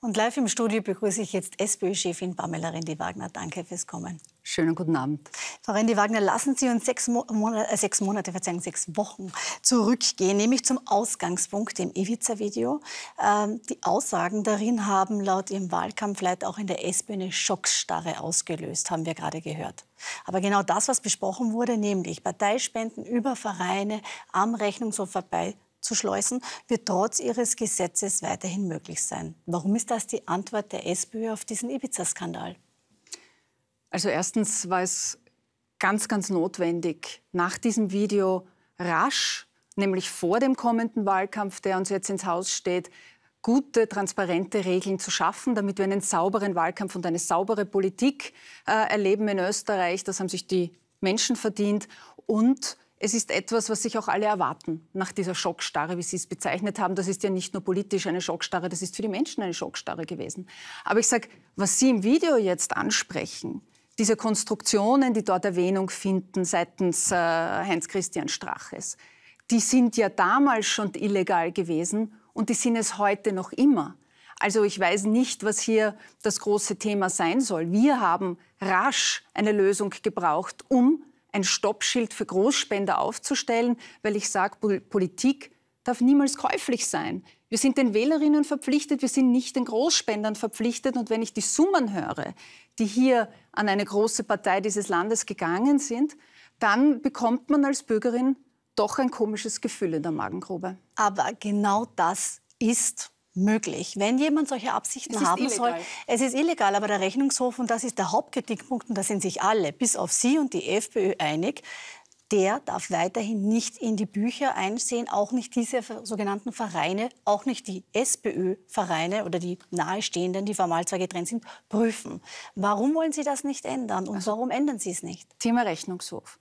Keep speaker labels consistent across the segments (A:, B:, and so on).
A: Und live im Studio begrüße ich jetzt SPÖ-Chefin Pamela Rendi-Wagner. Danke fürs Kommen. Schönen guten Abend. Frau Rendi-Wagner, lassen Sie uns sechs, Mo Monate, äh, sechs Monate, Verzeihung, sechs Wochen zurückgehen, nämlich zum Ausgangspunkt, dem Ivica-Video. Ähm, die Aussagen darin haben laut Ihrem Wahlkampf leider auch in der SPÖ eine Schocksstarre ausgelöst, haben wir gerade gehört. Aber genau das, was besprochen wurde, nämlich Parteispenden über Vereine am Rechnungshof vorbei, auszuschleusen, wird trotz ihres Gesetzes weiterhin möglich
B: sein. Warum ist das die Antwort der SPÖ auf diesen Ibiza-Skandal? Also erstens war es ganz, ganz notwendig, nach diesem Video rasch, nämlich vor dem kommenden Wahlkampf, der uns jetzt ins Haus steht, gute, transparente Regeln zu schaffen, damit wir einen sauberen Wahlkampf und eine saubere Politik äh, erleben in Österreich. Das haben sich die Menschen verdient. Und es ist etwas, was sich auch alle erwarten nach dieser Schockstarre, wie Sie es bezeichnet haben. Das ist ja nicht nur politisch eine Schockstarre, das ist für die Menschen eine Schockstarre gewesen. Aber ich sage, was Sie im Video jetzt ansprechen, diese Konstruktionen, die dort Erwähnung finden seitens äh, Heinz-Christian Straches, die sind ja damals schon illegal gewesen und die sind es heute noch immer. Also ich weiß nicht, was hier das große Thema sein soll. Wir haben rasch eine Lösung gebraucht, um ein Stoppschild für Großspender aufzustellen, weil ich sage, Politik darf niemals käuflich sein. Wir sind den Wählerinnen verpflichtet, wir sind nicht den Großspendern verpflichtet. Und wenn ich die Summen höre, die hier an eine große Partei dieses Landes gegangen sind, dann bekommt man als Bürgerin doch ein komisches Gefühl in der Magengrube. Aber genau das ist möglich.
A: Wenn jemand solche Absichten es haben soll, es ist illegal, aber der Rechnungshof, und das ist der Hauptkritikpunkt, und da sind sich alle, bis auf Sie und die FPÖ einig, der darf weiterhin nicht in die Bücher einsehen, auch nicht diese sogenannten Vereine, auch nicht die SPÖ-Vereine oder die nahestehenden, die formal zwar getrennt sind, prüfen. Warum wollen Sie das nicht ändern
B: und also, warum ändern Sie es nicht? Thema Rechnungshof.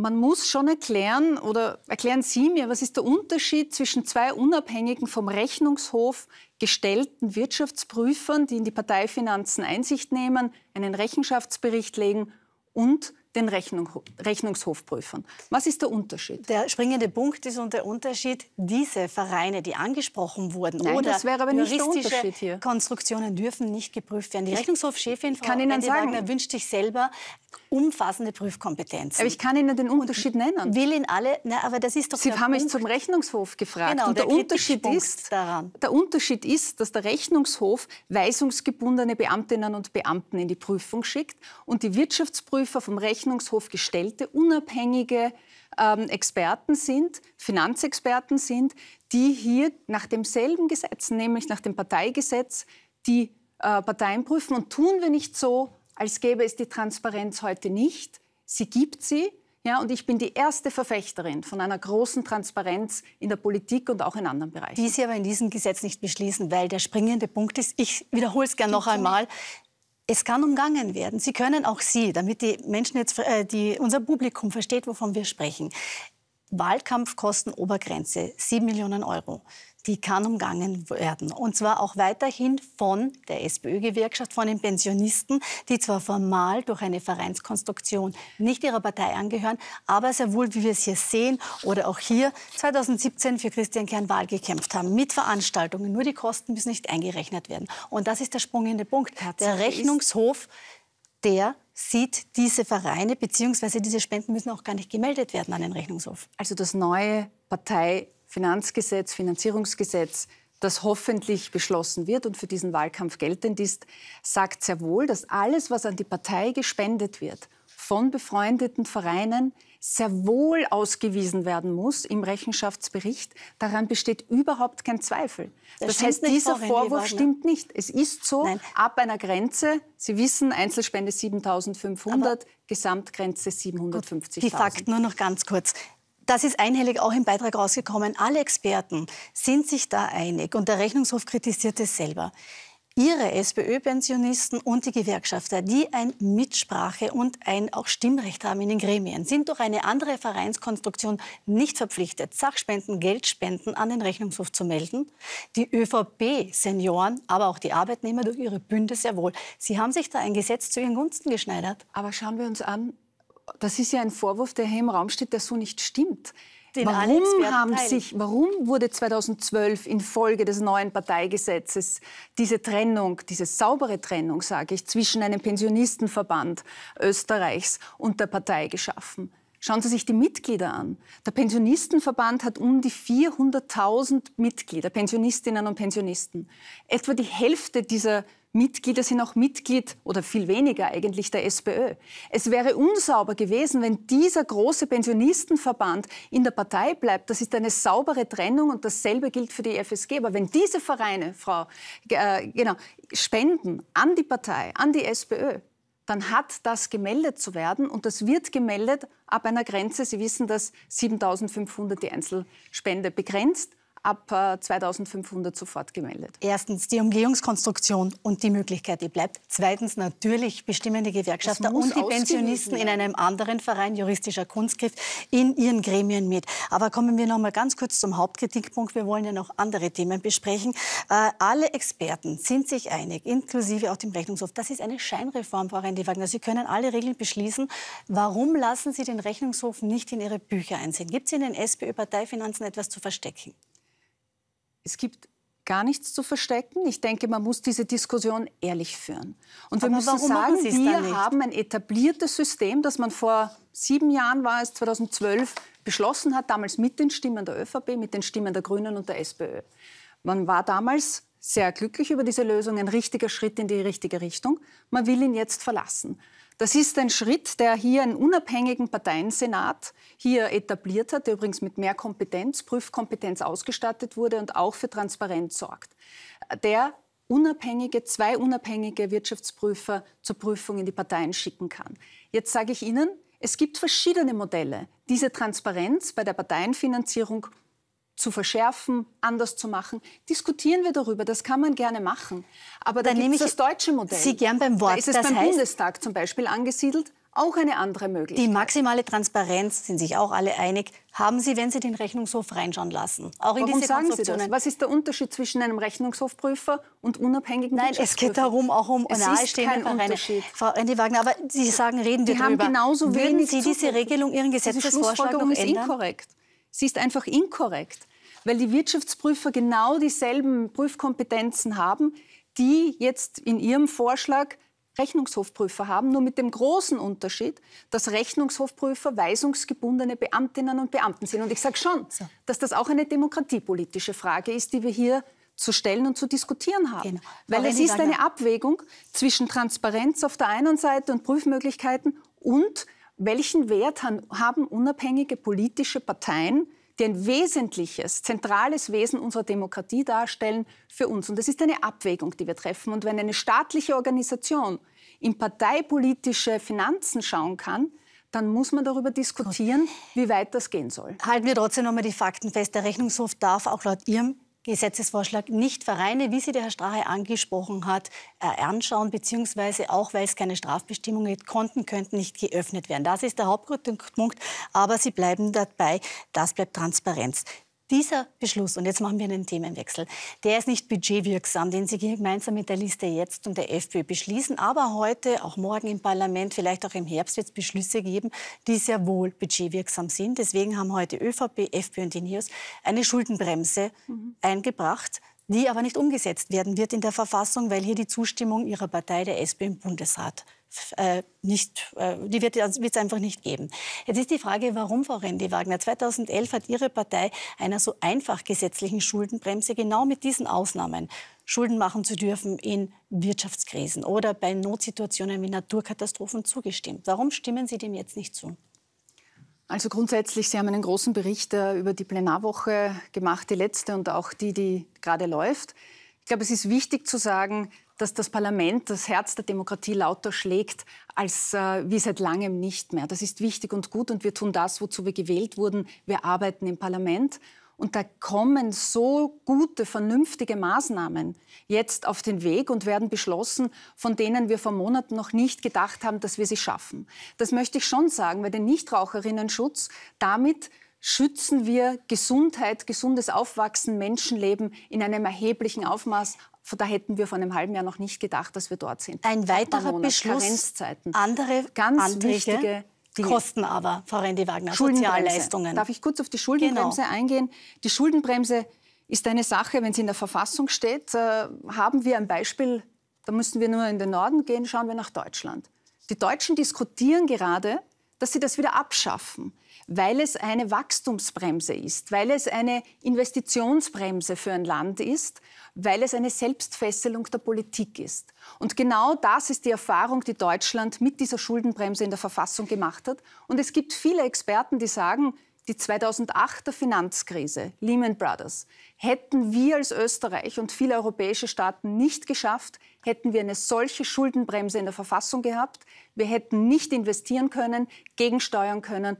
B: Man muss schon erklären, oder erklären Sie mir, was ist der Unterschied zwischen zwei unabhängigen vom Rechnungshof gestellten Wirtschaftsprüfern, die in die Parteifinanzen Einsicht nehmen, einen Rechenschaftsbericht legen und den Rechnung, Rechnungshofprüfern. Was ist der Unterschied? Der
A: springende Punkt ist und der Unterschied, diese Vereine, die angesprochen wurden Nein, oder das wäre aber nicht juristische Konstruktionen dürfen nicht geprüft werden. Die Rechnungshofchefin Frau kann Ihnen sagen, er wünscht sich selber umfassende Prüfkompetenz. Aber ich
B: kann Ihnen den Unterschied nennen. Will in alle, na, aber das ist doch Sie haben Punkt. mich zum Rechnungshof gefragt. Genau, und der, der Unterschied ist, daran. der Unterschied ist, dass der Rechnungshof weisungsgebundene Beamtinnen und Beamten in die Prüfung schickt und die Wirtschaftsprüfer vom Rechnungshof Rechnungshof gestellte, unabhängige ähm, Experten sind, Finanzexperten sind, die hier nach demselben Gesetz, nämlich nach dem Parteigesetz, die äh, Parteien prüfen. Und tun wir nicht so, als gäbe es die Transparenz heute nicht. Sie gibt sie. Ja, und ich bin die erste Verfechterin von einer großen Transparenz in der Politik und auch in anderen Bereichen. Die Sie aber in diesem Gesetz nicht beschließen, weil
A: der springende Punkt ist, ich wiederhole es gerne noch einmal, es kann umgangen werden. Sie können auch Sie, damit die Menschen jetzt, äh, die, unser Publikum versteht, wovon wir sprechen. Wahlkampfkosten Obergrenze, 7 Millionen Euro die kann umgangen werden. Und zwar auch weiterhin von der SPÖ-Gewerkschaft, von den Pensionisten, die zwar formal durch eine Vereinskonstruktion nicht ihrer Partei angehören, aber sehr wohl, wie wir es hier sehen oder auch hier 2017 für Christian Kern Wahl gekämpft haben, mit Veranstaltungen. Nur die Kosten müssen nicht eingerechnet werden. Und das ist der springende Punkt. Der Rechnungshof, der
B: sieht diese Vereine beziehungsweise diese Spenden müssen auch gar nicht gemeldet werden an den Rechnungshof. Also das neue Partei Finanzgesetz, Finanzierungsgesetz, das hoffentlich beschlossen wird und für diesen Wahlkampf geltend ist, sagt sehr wohl, dass alles, was an die Partei gespendet wird, von befreundeten Vereinen sehr wohl ausgewiesen werden muss im Rechenschaftsbericht. Daran besteht überhaupt kein Zweifel. Das, das heißt, dieser vor, Vorwurf stimmt nicht. Es ist so, Nein. ab einer Grenze, Sie wissen, Einzelspende 7500, Gesamtgrenze 750.000. Die Fakten nur noch ganz kurz das ist
A: einhellig auch im Beitrag rausgekommen. Alle Experten sind sich da einig und der Rechnungshof kritisiert es selber. Ihre SPÖ-Pensionisten und die Gewerkschafter, die ein Mitsprache und ein auch Stimmrecht haben in den Gremien, sind durch eine andere Vereinskonstruktion nicht verpflichtet, Sachspenden, Geldspenden an den Rechnungshof zu melden. Die ÖVP-Senioren, aber auch die Arbeitnehmer durch ihre Bünde sehr wohl. Sie haben sich da ein Gesetz zu ihren Gunsten geschneidert.
B: Aber schauen wir uns an, das ist ja ein Vorwurf, der hier im Raum steht, der so nicht stimmt. Den warum, haben sich, warum wurde 2012 infolge des neuen Parteigesetzes diese Trennung, diese saubere Trennung, sage ich, zwischen einem Pensionistenverband Österreichs und der Partei geschaffen? Schauen Sie sich die Mitglieder an. Der Pensionistenverband hat um die 400.000 Mitglieder, Pensionistinnen und Pensionisten. Etwa die Hälfte dieser Mitglieder sind auch Mitglied oder viel weniger eigentlich der SPÖ. Es wäre unsauber gewesen, wenn dieser große Pensionistenverband in der Partei bleibt. Das ist eine saubere Trennung und dasselbe gilt für die FSG. Aber wenn diese Vereine, Frau, äh, genau, spenden an die Partei, an die SPÖ, dann hat das gemeldet zu werden und das wird gemeldet ab einer Grenze. Sie wissen, dass 7500 die Einzelspende begrenzt ab 2500 äh, sofort gemeldet. Erstens die Umgehungskonstruktion und die Möglichkeit, die bleibt. Zweitens natürlich bestimmen die Gewerkschafter und die Pensionisten in einem
A: anderen Verein juristischer Kunstgriff in ihren Gremien mit. Aber kommen wir noch mal ganz kurz zum Hauptkritikpunkt. Wir wollen ja noch andere Themen besprechen. Äh, alle Experten sind sich einig, inklusive auch dem Rechnungshof. Das ist eine Scheinreform, Frau Rendi-Wagner. Sie können alle Regeln beschließen. Warum lassen Sie den Rechnungshof nicht in Ihre Bücher einsehen? Gibt es in den
B: SPÖ-Parteifinanzen etwas zu verstecken? es gibt gar nichts zu verstecken. Ich denke, man muss diese Diskussion ehrlich führen. Und Aber wir müssen sagen, wir haben ein etabliertes System, das man vor sieben Jahren war es, 2012, beschlossen hat, damals mit den Stimmen der ÖVP, mit den Stimmen der Grünen und der SPÖ. Man war damals sehr glücklich über diese Lösung, ein richtiger Schritt in die richtige Richtung. Man will ihn jetzt verlassen. Das ist ein Schritt, der hier einen unabhängigen Parteiensenat hier etabliert hat, der übrigens mit mehr Kompetenz, Prüfkompetenz ausgestattet wurde und auch für Transparenz sorgt. Der unabhängige, zwei unabhängige Wirtschaftsprüfer zur Prüfung in die Parteien schicken kann. Jetzt sage ich Ihnen, es gibt verschiedene Modelle, diese Transparenz bei der Parteienfinanzierung zu verschärfen, anders zu machen. Diskutieren wir darüber, das kann man gerne machen. Aber dann da nehme ich das deutsche Modell. Sie gern beim Wort. Da ist es das beim heißt, Bundestag zum Beispiel angesiedelt, auch eine andere Möglichkeit. Die
A: maximale Transparenz, sind sich auch alle einig, haben Sie, wenn Sie den Rechnungshof reinschauen lassen. Auch in Warum diese sagen Sie das?
B: Was ist der Unterschied zwischen einem Rechnungshofprüfer und unabhängigen Nein, es geht darum, auch um es nahestehende Vereine. Frau Andy Wagner, aber Sie sagen, reden wir Die darüber. haben genauso Würden wenig Sie diese Regelung, Ihren also Gesetzesvorschlag noch ändern? ist inkorrekt. Sie ist einfach inkorrekt weil die Wirtschaftsprüfer genau dieselben Prüfkompetenzen haben, die jetzt in Ihrem Vorschlag Rechnungshofprüfer haben, nur mit dem großen Unterschied, dass Rechnungshofprüfer weisungsgebundene Beamtinnen und Beamten sind. Und ich sage schon, so. dass das auch eine demokratiepolitische Frage ist, die wir hier zu stellen und zu diskutieren haben. Genau. Weil es ist eine Abwägung zwischen Transparenz auf der einen Seite und Prüfmöglichkeiten und welchen Wert haben unabhängige politische Parteien die ein wesentliches, zentrales Wesen unserer Demokratie darstellen, für uns. Und das ist eine Abwägung, die wir treffen. Und wenn eine staatliche Organisation in parteipolitische Finanzen schauen kann, dann muss man darüber diskutieren, Gut. wie weit das gehen soll. Halten wir
A: trotzdem nochmal die Fakten fest. Der Rechnungshof darf auch laut Ihrem Gesetzesvorschlag nicht Vereine, wie sie der Herr Strache angesprochen hat, äh, anschauen, beziehungsweise auch, weil es keine Strafbestimmung gibt, Konten könnten nicht geöffnet werden. Das ist der Hauptpunkt, aber sie bleiben dabei, das bleibt Transparenz. Dieser Beschluss, und jetzt machen wir einen Themenwechsel, der ist nicht budgetwirksam, den Sie gemeinsam mit der Liste jetzt und der FPÖ beschließen. Aber heute, auch morgen im Parlament, vielleicht auch im Herbst wird es Beschlüsse geben, die sehr wohl budgetwirksam sind. Deswegen haben heute ÖVP, FPÖ und die NEOS eine Schuldenbremse mhm. eingebracht die aber nicht umgesetzt werden wird in der Verfassung, weil hier die Zustimmung ihrer Partei, der SPÖ, im Bundesrat äh, nicht, äh, die wird es einfach nicht geben. Jetzt ist die Frage, warum, Frau Rendi-Wagner? 2011 hat Ihre Partei einer so einfach gesetzlichen Schuldenbremse genau mit diesen Ausnahmen Schulden machen zu dürfen in Wirtschaftskrisen oder bei Notsituationen wie Naturkatastrophen
B: zugestimmt. Warum stimmen Sie dem jetzt nicht zu? Also grundsätzlich, Sie haben einen großen Bericht äh, über die Plenarwoche gemacht, die letzte und auch die, die gerade läuft. Ich glaube, es ist wichtig zu sagen, dass das Parlament, das Herz der Demokratie lauter schlägt als äh, wie seit langem nicht mehr. Das ist wichtig und gut und wir tun das, wozu wir gewählt wurden. Wir arbeiten im Parlament. Und da kommen so gute, vernünftige Maßnahmen jetzt auf den Weg und werden beschlossen, von denen wir vor Monaten noch nicht gedacht haben, dass wir sie schaffen. Das möchte ich schon sagen, weil den Nichtraucherinnenschutz damit schützen wir Gesundheit, gesundes Aufwachsen, Menschenleben in einem erheblichen Aufmaß. Da hätten wir vor einem halben Jahr noch nicht gedacht, dass wir dort sind. Ein weiterer Monat, Beschluss, Karenzzeiten. andere ganz Anträge wichtige Dinge. kosten aber, Frau Rendi-Wagner, Sozialleistungen. Darf ich kurz auf die Schuldenbremse genau. eingehen? Die Schuldenbremse ist eine Sache, wenn sie in der Verfassung steht, äh, haben wir ein Beispiel, da müssen wir nur in den Norden gehen, schauen wir nach Deutschland. Die Deutschen diskutieren gerade, dass sie das wieder abschaffen weil es eine Wachstumsbremse ist, weil es eine Investitionsbremse für ein Land ist, weil es eine Selbstfesselung der Politik ist. Und genau das ist die Erfahrung, die Deutschland mit dieser Schuldenbremse in der Verfassung gemacht hat. Und es gibt viele Experten, die sagen, die 2008er Finanzkrise, Lehman Brothers, hätten wir als Österreich und viele europäische Staaten nicht geschafft, hätten wir eine solche Schuldenbremse in der Verfassung gehabt. Wir hätten nicht investieren können, gegensteuern können,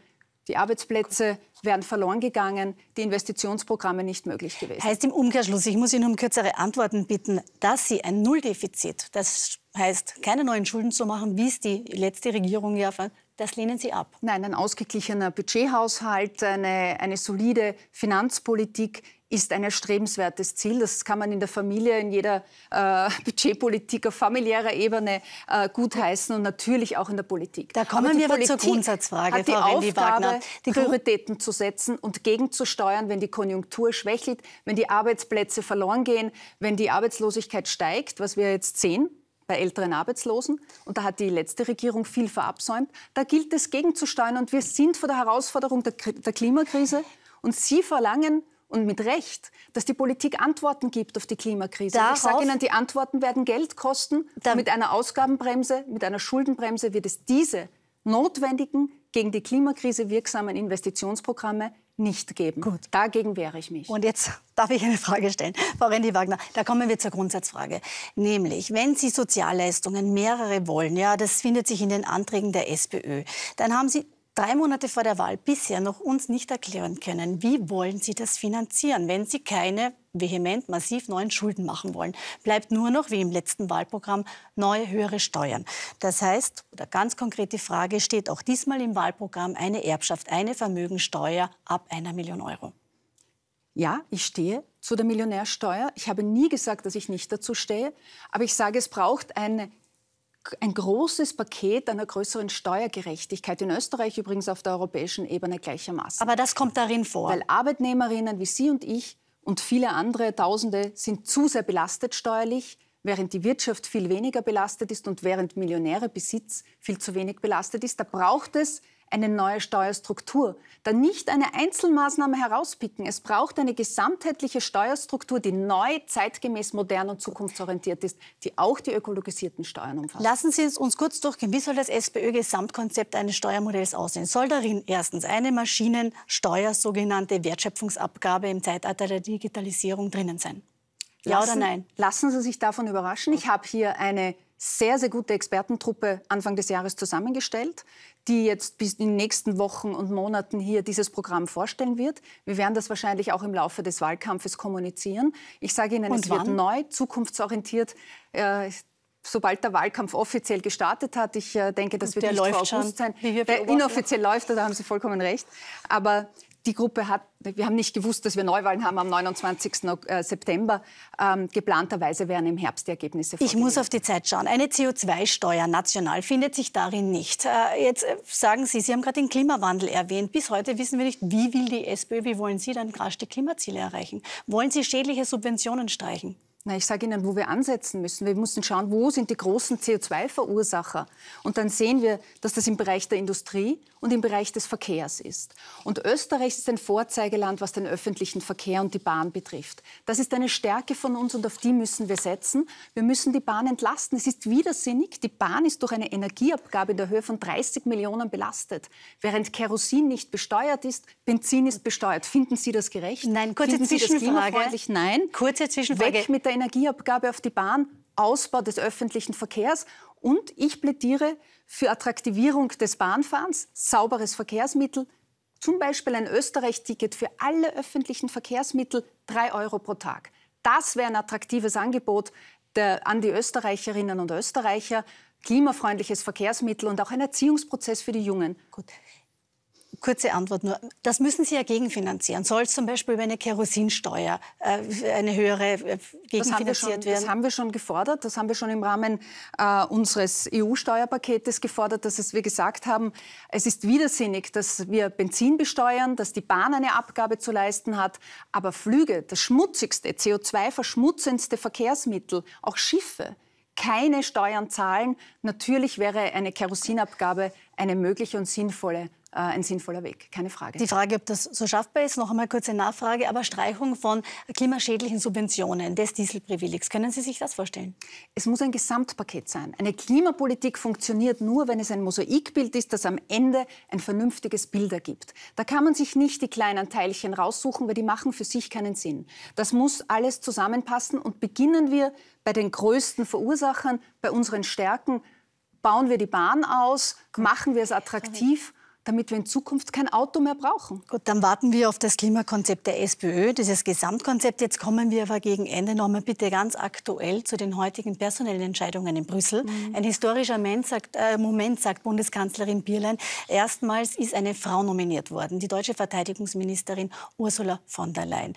B: die Arbeitsplätze wären verloren gegangen, die Investitionsprogramme nicht möglich gewesen. Heißt im Umkehrschluss, ich muss Ihnen um kürzere Antworten bitten,
A: dass Sie ein Nulldefizit, das heißt keine neuen Schulden zu machen, wie es die letzte
B: Regierung ja fand, das lehnen Sie ab? Nein, ein ausgeglichener Budgethaushalt, eine, eine solide Finanzpolitik ist ein erstrebenswertes Ziel. Das kann man in der Familie, in jeder äh, Budgetpolitik auf familiärer Ebene äh, gutheißen und natürlich auch in der Politik. Da kommen wir aber zur Grundsatzfrage, hat die Frau Aufgabe, Die Prioritäten zu setzen und gegenzusteuern, wenn die Konjunktur schwächelt, wenn die Arbeitsplätze verloren gehen, wenn die Arbeitslosigkeit steigt, was wir jetzt sehen bei älteren Arbeitslosen. Und da hat die letzte Regierung viel verabsäumt. Da gilt es gegenzusteuern. Und wir sind vor der Herausforderung der, der Klimakrise. Und Sie verlangen und mit Recht, dass die Politik Antworten gibt auf die Klimakrise. Darauf, ich sage Ihnen, die Antworten werden Geld kosten. mit einer Ausgabenbremse, mit einer Schuldenbremse wird es diese notwendigen, gegen die Klimakrise wirksamen Investitionsprogramme nicht geben. Gut. Dagegen wehre ich mich. Und jetzt darf ich eine Frage stellen, Frau Rendi-Wagner. Da kommen wir zur Grundsatzfrage.
A: Nämlich, wenn Sie Sozialleistungen mehrere wollen, ja, das findet sich in den Anträgen der SPÖ, dann haben Sie drei Monate vor der Wahl bisher noch uns nicht erklären können, wie wollen Sie das finanzieren, wenn Sie keine vehement massiv neuen Schulden machen wollen. Bleibt nur noch, wie im letzten Wahlprogramm, neue höhere Steuern. Das heißt, oder ganz konkrete Frage, steht auch diesmal im Wahlprogramm eine Erbschaft, eine Vermögensteuer ab einer Million
B: Euro? Ja, ich stehe zu der Millionärsteuer. Ich habe nie gesagt, dass ich nicht dazu stehe. Aber ich sage, es braucht eine ein großes Paket einer größeren Steuergerechtigkeit, in Österreich übrigens auf der europäischen Ebene gleichermaßen. Aber das kommt darin vor. Weil Arbeitnehmerinnen wie Sie und ich und viele andere Tausende sind zu sehr belastet steuerlich, während die Wirtschaft viel weniger belastet ist und während Millionäre Besitz viel zu wenig belastet ist. Da braucht es eine neue Steuerstruktur. Da nicht eine Einzelmaßnahme herauspicken. Es braucht eine gesamtheitliche Steuerstruktur, die neu, zeitgemäß, modern und zukunftsorientiert ist, die auch die ökologisierten Steuern umfasst. Lassen Sie uns kurz durchgehen. Wie soll das
A: SPÖ-Gesamtkonzept eines Steuermodells aussehen? Soll darin erstens eine Maschinensteuer, sogenannte Wertschöpfungsabgabe im Zeitalter der Digitalisierung drinnen sein? Ja lassen, oder nein?
B: Lassen Sie sich davon überraschen. Ich habe hier eine sehr, sehr gute Expertentruppe Anfang des Jahres zusammengestellt, die jetzt bis in den nächsten Wochen und Monaten hier dieses Programm vorstellen wird. Wir werden das wahrscheinlich auch im Laufe des Wahlkampfes kommunizieren. Ich sage Ihnen, und es wann? wird neu, zukunftsorientiert. Äh, sobald der Wahlkampf offiziell gestartet hat, ich äh, denke, das wird der nicht läuft vor August schon, sein. Der inoffiziell läuft, da haben Sie vollkommen recht. Aber die Gruppe hat, wir haben nicht gewusst, dass wir Neuwahlen haben am 29. Äh, September. Ähm, geplanterweise wären im Herbst die Ergebnisse vorgelegt. Ich muss auf die Zeit schauen. Eine CO2-Steuer national findet sich darin nicht.
A: Äh, jetzt äh, sagen Sie, Sie haben gerade den Klimawandel erwähnt. Bis heute wissen wir nicht, wie will die SPÖ, wie wollen
B: Sie dann rasch die Klimaziele erreichen? Wollen Sie schädliche Subventionen streichen? Na, ich sage Ihnen, wo wir ansetzen müssen. Wir müssen schauen, wo sind die großen CO2-Verursacher. Und dann sehen wir, dass das im Bereich der Industrie und im Bereich des Verkehrs ist. Und Österreich ist ein Vorzeigeland, was den öffentlichen Verkehr und die Bahn betrifft. Das ist eine Stärke von uns und auf die müssen wir setzen. Wir müssen die Bahn entlasten. Es ist widersinnig. Die Bahn ist durch eine Energieabgabe in der Höhe von 30 Millionen belastet. Während Kerosin nicht besteuert ist, Benzin ist besteuert. Finden Sie das gerecht? Nein, kurze Finden Zwischenfrage. Nein. Kurze Zwischenfrage. Weg mit der der Energieabgabe auf die Bahn, Ausbau des öffentlichen Verkehrs und ich plädiere für Attraktivierung des Bahnfahrens, sauberes Verkehrsmittel, zum Beispiel ein Österreich-Ticket für alle öffentlichen Verkehrsmittel, 3 Euro pro Tag. Das wäre ein attraktives Angebot der, an die Österreicherinnen und Österreicher, klimafreundliches Verkehrsmittel und auch ein Erziehungsprozess für die Jungen. Gut kurze Antwort nur. Das müssen Sie ja gegenfinanzieren. Soll es zum Beispiel über eine Kerosinsteuer äh, eine höhere äh, gegenfinanziert werden? Das haben wir schon gefordert. Das haben wir schon im Rahmen äh, unseres EU-Steuerpaketes gefordert, dass es, wir gesagt haben, es ist widersinnig, dass wir Benzin besteuern, dass die Bahn eine Abgabe zu leisten hat, aber Flüge, das schmutzigste, CO2-verschmutzendste Verkehrsmittel, auch Schiffe, keine Steuern zahlen. Natürlich wäre eine Kerosinabgabe eine mögliche und sinnvolle äh, ein sinnvoller Weg, keine Frage. Die Frage, ob das so schaffbar ist, noch einmal
A: kurze Nachfrage, aber Streichung von klimaschädlichen Subventionen des Dieselprivilegs, können Sie sich das
B: vorstellen? Es muss ein Gesamtpaket sein. Eine Klimapolitik funktioniert nur, wenn es ein Mosaikbild ist, das am Ende ein vernünftiges Bild ergibt. Da kann man sich nicht die kleinen Teilchen raussuchen, weil die machen für sich keinen Sinn. Das muss alles zusammenpassen und beginnen wir bei den größten Verursachern, bei unseren Stärken, bauen wir die Bahn aus, machen wir es attraktiv damit wir in Zukunft kein Auto mehr brauchen. Gut, dann warten wir auf das
A: Klimakonzept der SPÖ, dieses Gesamtkonzept. Jetzt kommen wir aber gegen Ende nochmal bitte ganz aktuell zu den heutigen personellen Entscheidungen in Brüssel. Mhm. Ein historischer Moment sagt, äh, Moment, sagt Bundeskanzlerin Bierlein. Erstmals ist eine Frau nominiert worden, die deutsche Verteidigungsministerin Ursula von der Leyen.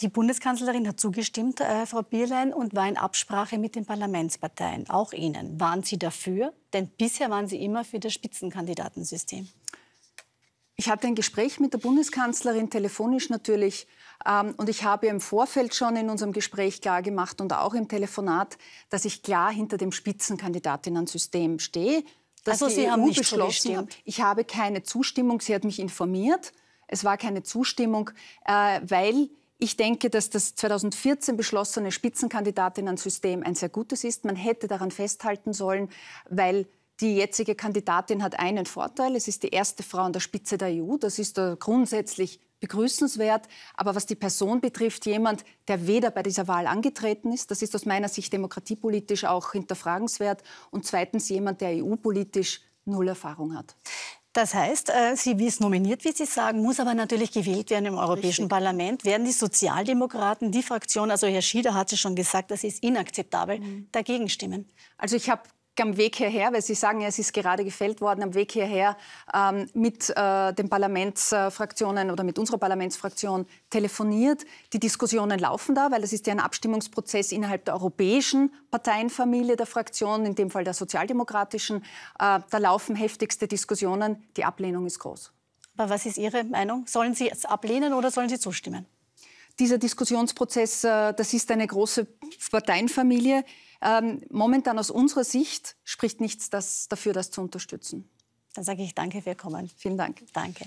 A: Die Bundeskanzlerin hat zugestimmt, äh, Frau Bierlein, und war in Absprache mit den Parlamentsparteien, auch Ihnen. Waren Sie dafür? Denn bisher waren Sie immer für das
B: Spitzenkandidatensystem. Ich hatte ein Gespräch mit der Bundeskanzlerin, telefonisch natürlich, ähm, und ich habe im Vorfeld schon in unserem Gespräch klar gemacht und auch im Telefonat, dass ich klar hinter dem Spitzenkandidatinnen-System stehe. also Sie EU haben nicht beschlossen. Hat. Ich habe keine Zustimmung. Sie hat mich informiert. Es war keine Zustimmung, äh, weil ich denke, dass das 2014 beschlossene Spitzenkandidatinnen-System ein sehr gutes ist. Man hätte daran festhalten sollen, weil die jetzige Kandidatin hat einen Vorteil. Es ist die erste Frau an der Spitze der EU. Das ist grundsätzlich begrüßenswert. Aber was die Person betrifft, jemand, der weder bei dieser Wahl angetreten ist, das ist aus meiner Sicht demokratiepolitisch auch hinterfragenswert. Und zweitens jemand, der EU-politisch null Erfahrung hat.
A: Das heißt, äh, sie ist nominiert, wie Sie sagen, muss aber natürlich gewählt werden im Europäischen Richtig. Parlament. Werden die Sozialdemokraten, die Fraktion, also Herr Schieder hat es schon gesagt, das ist inakzeptabel,
B: mhm. dagegen stimmen? Also ich habe am Weg hierher, weil Sie sagen, ja, es ist gerade gefällt worden, am Weg hierher ähm, mit äh, den Parlamentsfraktionen oder mit unserer Parlamentsfraktion telefoniert. Die Diskussionen laufen da, weil das ist ja ein Abstimmungsprozess innerhalb der europäischen Parteienfamilie der Fraktion, in dem Fall der sozialdemokratischen. Äh, da laufen heftigste Diskussionen. Die Ablehnung ist groß. Aber was ist Ihre Meinung? Sollen Sie es ablehnen oder sollen Sie zustimmen? Dieser Diskussionsprozess, äh, das ist eine große Parteienfamilie. Ähm, momentan aus unserer Sicht spricht nichts das, dafür, das zu unterstützen. Dann sage ich danke für Ihr Kommen. Vielen Dank. Danke.